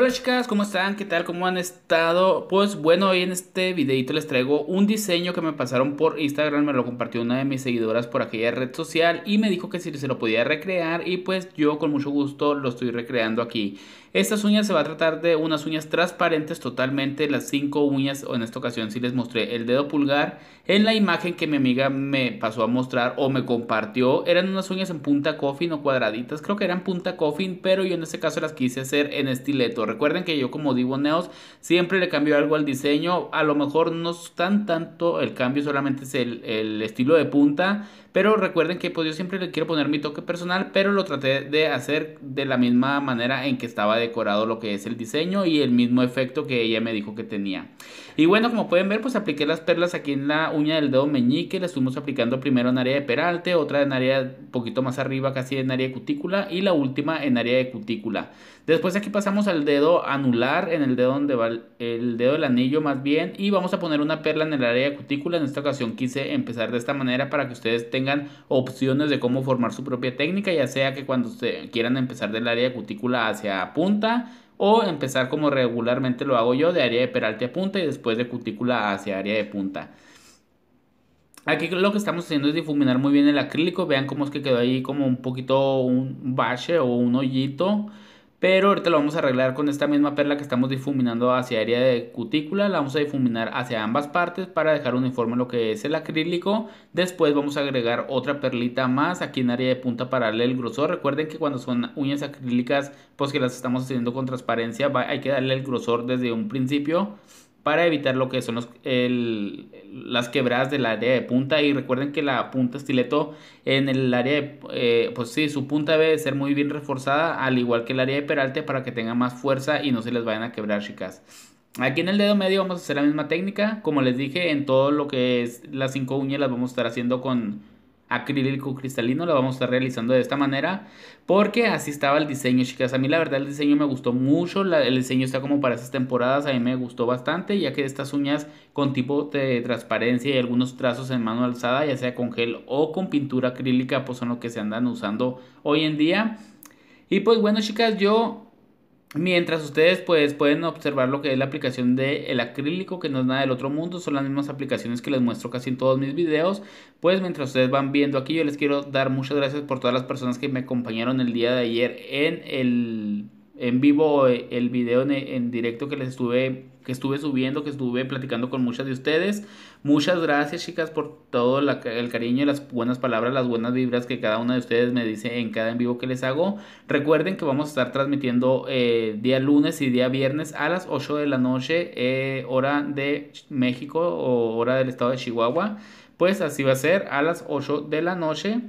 Hola chicas, ¿cómo están? ¿Qué tal? ¿Cómo han estado? Pues bueno, hoy en este videito les traigo un diseño que me pasaron por Instagram, me lo compartió una de mis seguidoras por aquella red social y me dijo que si se lo podía recrear y pues yo con mucho gusto lo estoy recreando aquí estas uñas se va a tratar de unas uñas transparentes totalmente, las cinco uñas, o en esta ocasión si les mostré el dedo pulgar. En la imagen que mi amiga me pasó a mostrar o me compartió, eran unas uñas en punta coffin o cuadraditas, creo que eran punta coffin, pero yo en este caso las quise hacer en estileto. Recuerden que yo como digo Neos siempre le cambio algo al diseño, a lo mejor no es tan tanto el cambio, solamente es el, el estilo de punta, pero recuerden que pues yo siempre le quiero poner mi toque personal, pero lo traté de hacer de la misma manera en que estaba decorado lo que es el diseño y el mismo efecto que ella me dijo que tenía. Y bueno, como pueden ver, pues apliqué las perlas aquí en la uña del dedo meñique, la estuvimos aplicando primero en área de peralte, otra en área poquito más arriba, casi en área de cutícula y la última en área de cutícula. Después aquí pasamos al dedo anular, en el dedo donde va el dedo del anillo más bien, y vamos a poner una perla en el área de cutícula. En esta ocasión quise empezar de esta manera para que ustedes tengan opciones de cómo formar su propia técnica, ya sea que cuando quieran empezar del área de cutícula hacia punta o empezar como regularmente lo hago yo de área de peralte a punta y después de cutícula hacia área de punta. Aquí lo que estamos haciendo es difuminar muy bien el acrílico, vean cómo es que quedó ahí como un poquito un bache o un hoyito pero ahorita lo vamos a arreglar con esta misma perla que estamos difuminando hacia área de cutícula. La vamos a difuminar hacia ambas partes para dejar uniforme lo que es el acrílico. Después vamos a agregar otra perlita más aquí en área de punta para darle el grosor. Recuerden que cuando son uñas acrílicas, pues que las estamos haciendo con transparencia, hay que darle el grosor desde un principio para evitar lo que son las quebradas del área de punta. Y recuerden que la punta estileto en el área de, eh, pues sí, su punta debe ser muy bien reforzada, al igual que el área de peralte para que tenga más fuerza y no se les vayan a quebrar, chicas. Aquí en el dedo medio vamos a hacer la misma técnica. Como les dije, en todo lo que es las cinco uñas las vamos a estar haciendo con acrílico cristalino lo vamos a estar realizando de esta manera porque así estaba el diseño chicas a mí la verdad el diseño me gustó mucho el diseño está como para esas temporadas a mí me gustó bastante ya que estas uñas con tipo de transparencia y algunos trazos en mano alzada ya sea con gel o con pintura acrílica pues son lo que se andan usando hoy en día y pues bueno chicas yo Mientras ustedes pues, pueden observar lo que es la aplicación del acrílico, que no es nada del otro mundo, son las mismas aplicaciones que les muestro casi en todos mis videos. Pues mientras ustedes van viendo aquí, yo les quiero dar muchas gracias por todas las personas que me acompañaron el día de ayer en el en vivo eh, el video en, directo que les estuve que estuve subiendo, que estuve platicando con muchas de ustedes. Muchas gracias, chicas, por todo el cariño y las buenas palabras, las buenas vibras que cada una de ustedes me dice en cada en vivo que les hago. Recuerden que vamos a estar transmitiendo eh, día lunes y día viernes a las 8 de la noche, eh, hora de México o hora del estado de Chihuahua. Pues así va a ser a las 8 de la noche.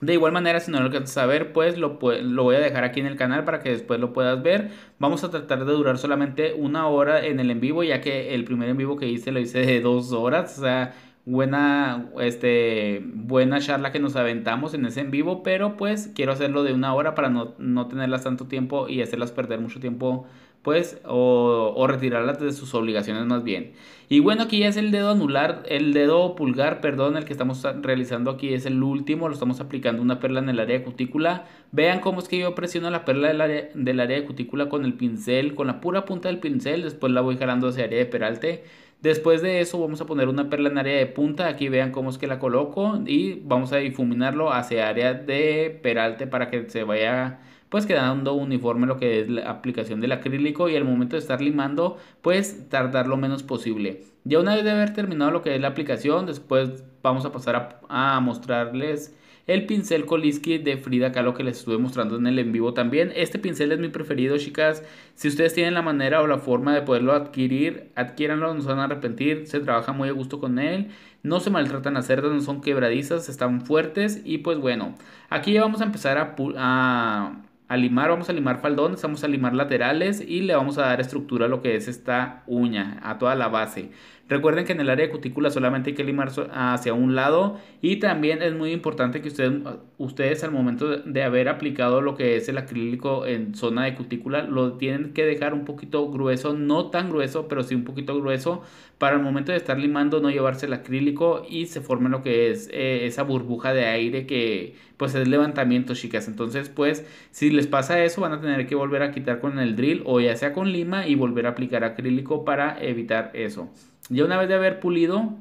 De igual manera, si no lo quieres saber, pues lo, lo, voy a dejar aquí en el canal para que después lo puedas ver. Vamos a tratar de durar solamente una hora en el en vivo, ya que el primer en vivo que hice lo hice de dos horas. O sea, buena, este, buena charla que nos aventamos en ese en vivo, pero pues quiero hacerlo de una hora para no, no tenerlas tanto tiempo y hacerlas perder mucho tiempo pues, o, o, retirarlas de sus obligaciones más bien. Y bueno, aquí ya es el dedo anular, el dedo pulgar, perdón, el que estamos realizando aquí es el último, lo estamos aplicando una perla en el área de cutícula. Vean cómo es que yo presiono la perla del área, del área de cutícula con el pincel, con la pura punta del pincel, después la voy jalando hacia área de peralte. Después de eso vamos a poner una perla en área de punta, aquí vean cómo es que la coloco y vamos a difuminarlo hacia área de peralte para que se vaya pues quedando uniforme lo que es la aplicación del acrílico y al momento de estar limando pues tardar lo menos posible. Ya una vez de haber terminado lo que es la aplicación, después vamos a pasar a, mostrarles el pincel Kolinsky de Frida Kahlo que les estuve mostrando en el en vivo también. Este pincel es mi preferido, chicas. Si ustedes tienen la manera o la forma de poderlo adquirir, adquiéranlo, no se van a arrepentir. Se trabaja muy a gusto con él. No se maltratan las cerdas, no son quebradizas, están fuertes. Y pues bueno, aquí ya vamos a empezar a, a a limar, vamos a limar faldones, vamos a limar laterales y le vamos a dar estructura a lo que es esta uña, a toda la base. Recuerden que en el área de cutícula solamente hay que limar hacia un lado y también es muy importante que ustedes, ustedes al momento de haber aplicado lo que es el acrílico en zona de cutícula lo tienen que dejar un poquito grueso, no tan grueso, pero sí un poquito grueso para el momento de estar limando no llevarse el acrílico y se forme lo que es eh, esa burbuja de aire que pues es levantamiento chicas. Entonces pues si les pasa eso van a tener que volver a quitar con el drill o ya sea con lima y volver a aplicar acrílico para evitar eso. Ya una vez de haber pulido,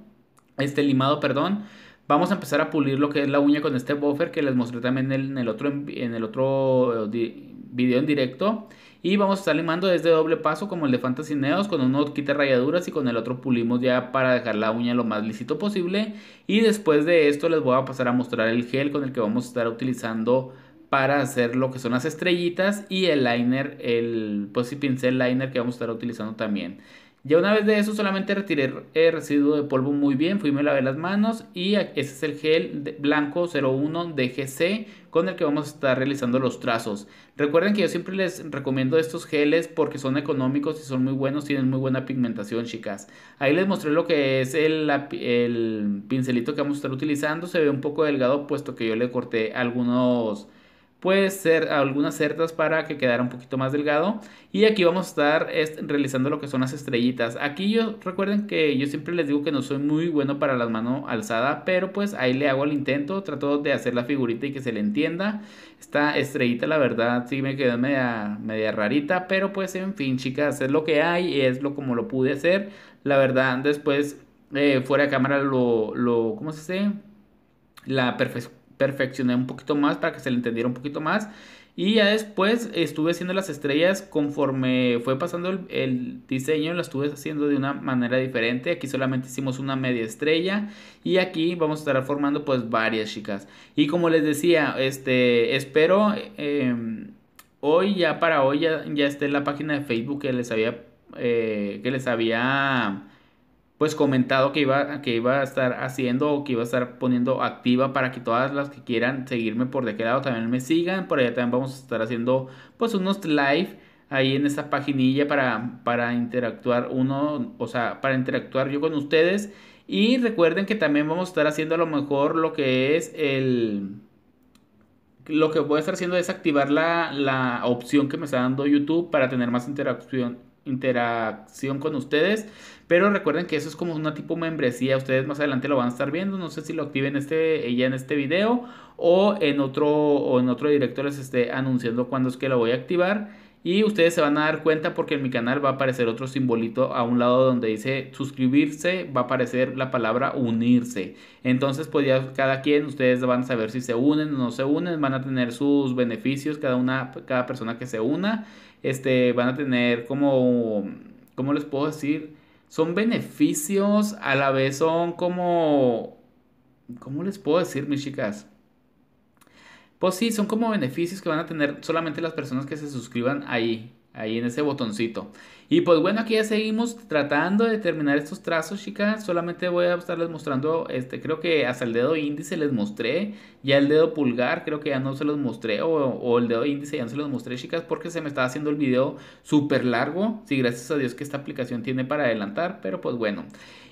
este limado, perdón, vamos a empezar a pulir lo que es la uña con este buffer que les mostré también en el otro, en el otro eh, video en directo. Y vamos a estar limando desde doble paso como el de Fantasy Neos, con uno quita rayaduras y con el otro pulimos ya para dejar la uña lo más lícito posible. Y después de esto les voy a pasar a mostrar el gel con el que vamos a estar utilizando para hacer lo que son las estrellitas y el liner, el pues, pincel liner que vamos a estar utilizando también. Ya una vez de eso solamente retiré el residuo de polvo muy bien, fui me lavé las manos y ese es el gel blanco 01 de GC con el que vamos a estar realizando los trazos. Recuerden que yo siempre les recomiendo estos geles porque son económicos y son muy buenos, tienen muy buena pigmentación chicas. Ahí les mostré lo que es el, el pincelito que vamos a estar utilizando, se ve un poco delgado puesto que yo le corté algunos Puede ser algunas cerdas para que quedara un poquito más delgado y aquí vamos a estar realizando lo que son las estrellitas aquí yo recuerden que yo siempre les digo que no soy muy bueno para la mano alzada pero pues ahí le hago el intento trato de hacer la figurita y que se le entienda esta estrellita la verdad sí me quedó media, media rarita pero pues en fin chicas es lo que hay y es lo como lo pude hacer la verdad después eh, fuera de cámara lo, lo ¿cómo se dice? la perfección perfeccioné un poquito más para que se le entendiera un poquito más. Y ya después estuve haciendo las estrellas conforme fue pasando el, diseño, las estuve haciendo de una manera diferente. Aquí solamente hicimos una media estrella y aquí vamos a estar formando pues varias chicas. Y como les decía, este, espero em, hoy ya para hoy ya, esté en la página de Facebook que les había, eh, que les había pues comentado que iba, que iba a estar haciendo o que iba a estar poniendo activa para que todas las que quieran seguirme por de qué lado también me sigan. Por allá también vamos a estar haciendo pues unos live ahí en esa paginilla para, para interactuar uno, o sea, para interactuar yo con ustedes. Y recuerden que también vamos a estar haciendo a lo mejor lo que es el... Lo que voy a estar haciendo es activar la, la opción que me está dando YouTube para tener más interacción, interacción con ustedes. Pero recuerden que eso es como una tipo membresía. Ustedes más adelante lo van a estar viendo. No sé si lo activen este, ya en este video o en otro, o en otro directo les esté anunciando cuándo es que lo voy a activar. Y ustedes se van a dar cuenta porque en mi canal va a aparecer otro simbolito a un lado donde dice suscribirse, va a aparecer la palabra unirse. Entonces, pues ya cada quien, ustedes van a saber si se unen o no se unen, van a tener sus beneficios cada, una, cada persona que se una este, van a tener como, ¿cómo les puedo decir? Son beneficios, a la vez son como, ¿cómo les puedo decir, mis chicas? Pues sí, son como beneficios que van a tener solamente las personas que se suscriban ahí ahí en ese botoncito. Y pues bueno, aquí ya seguimos tratando de terminar estos trazos, chicas. Solamente voy a estarles mostrando, este, creo que hasta el dedo índice les mostré. Ya el dedo pulgar creo que ya no se los mostré. O, o el dedo índice ya no se los mostré, chicas, porque se me estaba haciendo el video súper largo. Sí, gracias a Dios que esta aplicación tiene para adelantar, pero pues bueno.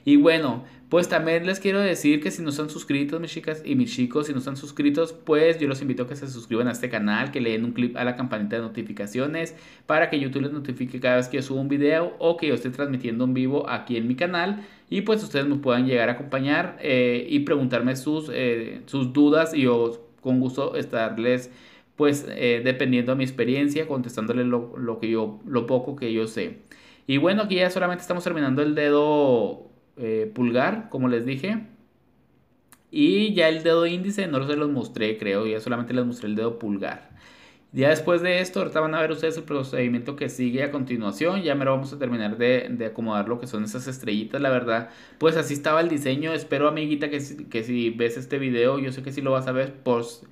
Y bueno, pues también les quiero decir que si no están suscritos, mis chicas y mis chicos, si no están suscritos, pues yo los invito a que se suscriban a este canal, que le den un clip a la campanita de notificaciones para que YouTube les notifique cada vez que yo subo un video o que yo esté transmitiendo en vivo aquí en mi canal. Y pues ustedes me puedan llegar a acompañar eh, y preguntarme sus, eh, sus dudas y yo con gusto estarles pues eh, dependiendo de mi experiencia, contestándoles lo, que yo, lo poco que yo sé. Y bueno, aquí ya solamente estamos terminando el dedo eh, pulgar, como les dije. Y ya el dedo índice no se los mostré, creo, ya solamente les mostré el dedo pulgar. Ya después de esto, ahorita van a ver ustedes el procedimiento que sigue a continuación. Ya me lo vamos a terminar de, acomodar lo que son esas estrellitas, la verdad. Pues así estaba el diseño. Espero, amiguita, que, si ves este video, yo sé que si lo vas a ver, pues,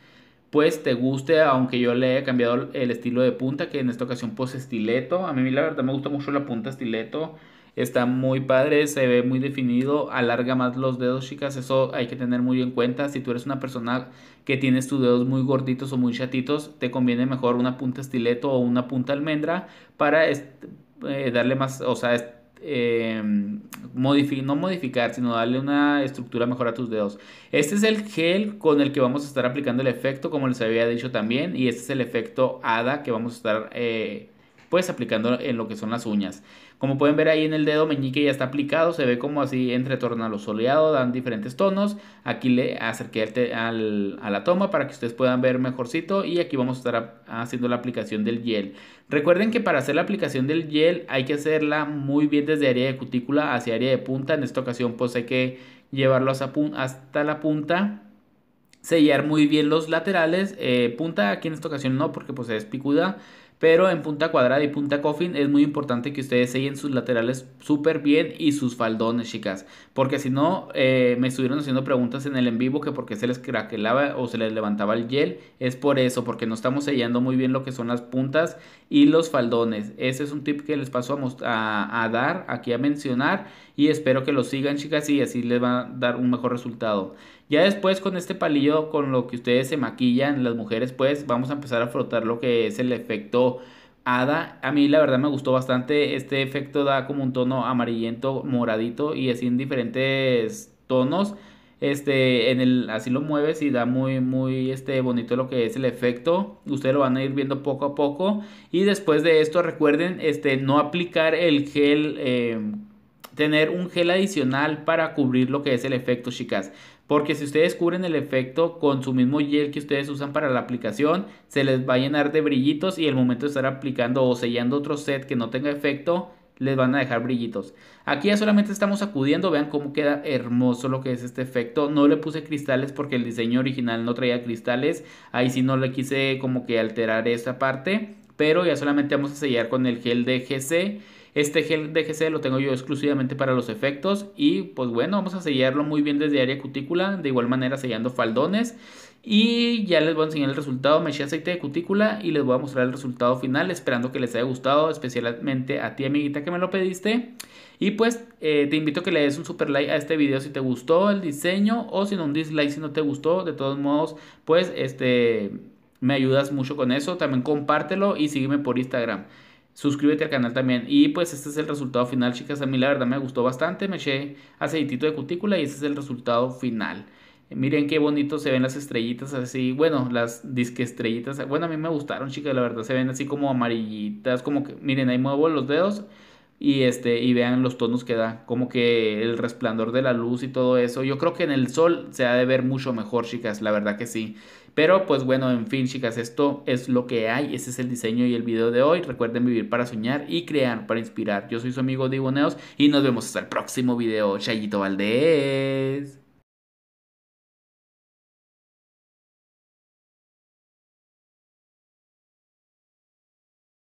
pues te guste, aunque yo le he cambiado el estilo de punta, que en esta ocasión pues estileto. A mí la verdad me gusta mucho la punta estileto. Está muy padre, se ve muy definido, alarga más los dedos, chicas. Eso hay que tener muy en cuenta. Si tú eres una persona que tienes tus dedos muy gorditos o muy chatitos, te conviene mejor una punta estileto o una punta almendra para eh, darle más, o sea, em, no modificar, sino darle una estructura mejor a tus dedos. Este es el gel con el que vamos a estar aplicando el efecto, como les había dicho también, y este es el efecto Hada que vamos a estar eh, pues aplicando en lo que son las uñas. Como pueden ver ahí en el dedo meñique ya está aplicado, se ve como así entre lo soleado, dan diferentes tonos. Aquí le acerqué a la toma para que ustedes puedan ver mejorcito y aquí vamos a estar haciendo la aplicación del gel. Recuerden que para hacer la aplicación del gel hay que hacerla muy bien desde área de cutícula hacia área de punta. En esta ocasión pues hay que llevarlo hasta la punta sellar muy bien los laterales. Eh, punta aquí en esta ocasión no, porque pues es picuda. Pero en punta cuadrada y punta coffin es muy importante que ustedes sellen sus laterales súper bien y sus faldones, chicas. Porque si no, eh, me estuvieron haciendo preguntas en el en vivo que por qué se les craquelaba o se les levantaba el gel. Es por eso, porque no estamos sellando muy bien lo que son las puntas y los faldones. Ese es un tip que les paso a dar, aquí a mencionar y espero que lo sigan chicas y así les va a dar un mejor resultado. Ya después con este palillo con lo que ustedes se maquillan, las mujeres pues vamos a empezar a frotar lo que es el efecto hada. A mí la verdad me gustó bastante, este efecto da como un tono amarillento, moradito y así en diferentes tonos. Este, en el, así lo mueves y da muy, muy, este, bonito lo que es el efecto. Ustedes lo van a ir viendo poco a poco. Y después de esto, recuerden, este, no aplicar el gel eh, tener un gel adicional para cubrir lo que es el efecto, chicas. Porque si ustedes cubren el efecto con su mismo gel que ustedes usan para la aplicación, se les va a llenar de brillitos y el momento de estar aplicando o sellando otro set que no tenga efecto, les van a dejar brillitos. Aquí ya solamente estamos acudiendo, vean cómo queda hermoso lo que es este efecto. No le puse cristales porque el diseño original no traía cristales. Ahí sí no le quise como que alterar esta parte. Pero ya solamente vamos a sellar con el gel de GC este gel DGC lo tengo yo exclusivamente para los efectos y pues bueno, vamos a sellarlo muy bien desde área cutícula, de igual manera sellando faldones y ya les voy a enseñar el resultado, me aceite de cutícula y les voy a mostrar el resultado final, esperando que les haya gustado, especialmente a ti amiguita que me lo pediste. Y pues eh, te invito a que le des un super like a este video si te gustó el diseño o si no un dislike si no te gustó, de todos modos pues este me ayudas mucho con eso, también compártelo y sígueme por Instagram. Suscríbete al canal también. Y pues este es el resultado final, chicas. A mí la verdad me gustó bastante. Me eché aceitito de cutícula y este es el resultado final. Miren qué bonito se ven las estrellitas así. Bueno, las disque estrellitas. Bueno, a mí me gustaron, chicas. La verdad se ven así como amarillitas. Como que, miren, ahí muevo los dedos y este y vean los tonos que da, como que el resplandor de la luz y todo eso. Yo creo que en el sol se ha de ver mucho mejor, chicas, la verdad que sí. Pero pues bueno, en fin, chicas, esto es lo que hay. Ese es el diseño y el video de hoy. Recuerden vivir para soñar y crear para inspirar. Yo soy su amigo Diboneos y nos vemos hasta el próximo video. Chayito Valdés.